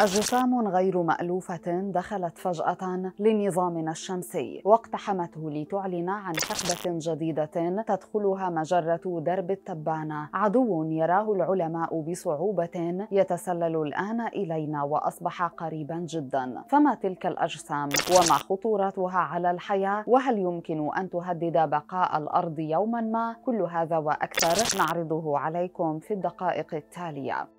أجسام غير مألوفة دخلت فجأة لنظامنا الشمسي واقتحمته لتعلن عن حقبة جديدة تدخلها مجرة درب التبانة عدو يراه العلماء بصعوبة يتسلل الآن إلينا وأصبح قريبا جدا فما تلك الأجسام وما خطورتها على الحياة وهل يمكن أن تهدد بقاء الأرض يوما ما كل هذا وأكثر نعرضه عليكم في الدقائق التالية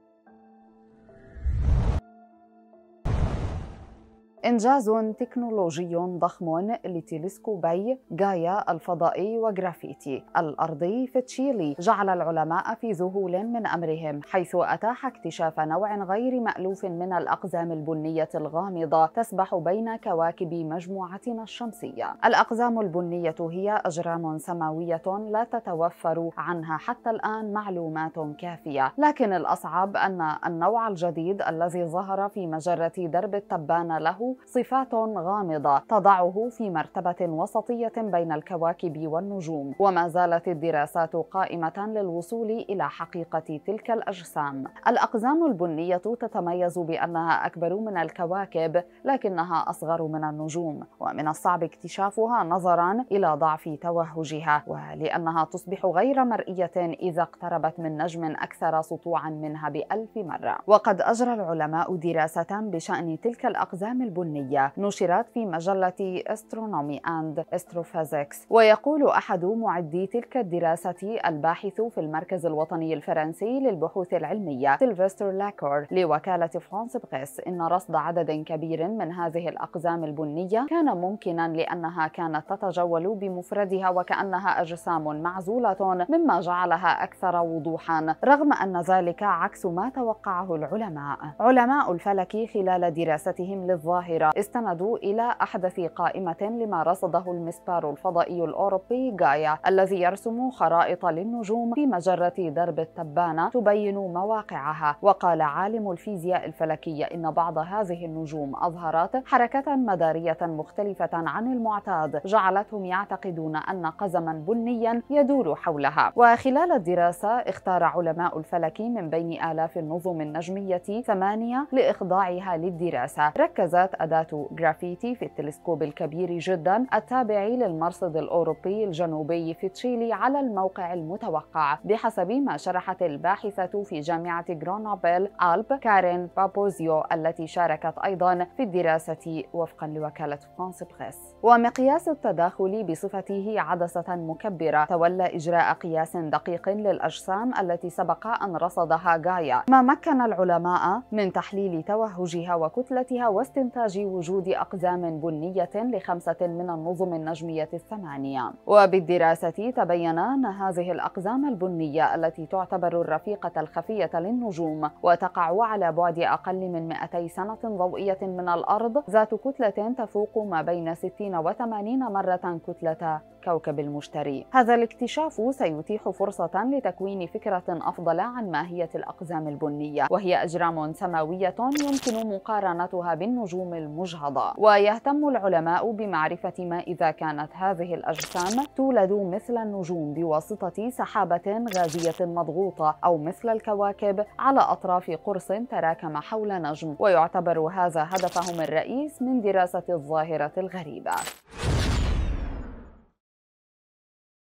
إنجاز تكنولوجي ضخم لتلسكوبي غايا الفضائي وجرافيتي الأرضي في تشيلي جعل العلماء في ذهول من أمرهم حيث أتاح اكتشاف نوع غير مألوف من الأقزام البنية الغامضة تسبح بين كواكب مجموعتنا الشمسية الأقزام البنية هي أجرام سماوية لا تتوفر عنها حتى الآن معلومات كافية لكن الأصعب أن النوع الجديد الذي ظهر في مجرة درب التبانة له صفات غامضة تضعه في مرتبة وسطية بين الكواكب والنجوم وما زالت الدراسات قائمة للوصول إلى حقيقة تلك الأجسام الأقزام البنية تتميز بأنها أكبر من الكواكب لكنها أصغر من النجوم ومن الصعب اكتشافها نظرا إلى ضعف توهجها ولأنها تصبح غير مرئية إذا اقتربت من نجم أكثر سطوعا منها بألف مرة وقد أجرى العلماء دراسة بشأن تلك الأقزام البنية البنية نشرت في مجلة استرونومي أند استروفيزيكس ويقول أحد معدي تلك الدراسة الباحث في المركز الوطني الفرنسي للبحوث العلمية سيلفستر لاكور لوكالة فرانس بريس إن رصد عدد كبير من هذه الأقزام البنية كان ممكنا لأنها كانت تتجول بمفردها وكأنها أجسام معزولة مما جعلها أكثر وضوحا رغم أن ذلك عكس ما توقعه العلماء علماء الفلك خلال دراستهم للظاهر القاهرة استندوا إلى أحدث قائمة لما رصده المسبار الفضائي الأوروبي غايا الذي يرسم خرائط للنجوم في مجرة درب التبانة تبين مواقعها وقال عالم الفيزياء الفلكية إن بعض هذه النجوم أظهرت حركة مدارية مختلفة عن المعتاد جعلتهم يعتقدون أن قزما بنيا يدور حولها وخلال الدراسة اختار علماء الفلك من بين آلاف النظم النجمية ثمانية لإخضاعها للدراسة ركزت أداة جرافيتي في التلسكوب الكبير جدا التابع للمرصد الأوروبي الجنوبي في تشيلي على الموقع المتوقع بحسب ما شرحت الباحثة في جامعة جرونوبل ألب كارين بابوزيو التي شاركت أيضا في الدراسة وفقا لوكالة فرانس بريس ومقياس التداخل بصفته عدسة مكبرة تولى إجراء قياس دقيق للأجسام التي سبق أن رصدها غايا ما مكن العلماء من تحليل توهجها وكتلتها واستنتاج إنتاج وجود أقزام بنية لخمسة من النظم النجمية الثمانية وبالدراسة تبين أن هذه الأقزام البنية التي تعتبر الرفيقة الخفية للنجوم وتقع على بعد أقل من 200 سنة ضوئية من الأرض ذات كتلة تفوق ما بين 60 و 80 مرة كتلة كوكب المشتري هذا الاكتشاف سيتيح فرصة لتكوين فكرة أفضل عن ماهية الأقزام البنية وهي أجرام سماوية يمكن مقارنتها بالنجوم المجهضة ويهتم العلماء بمعرفة ما إذا كانت هذه الأجسام تولد مثل النجوم بواسطة سحابة غازية مضغوطة أو مثل الكواكب على أطراف قرص تراكم حول نجم ويعتبر هذا هدفهم الرئيس من دراسة الظاهرة الغريبة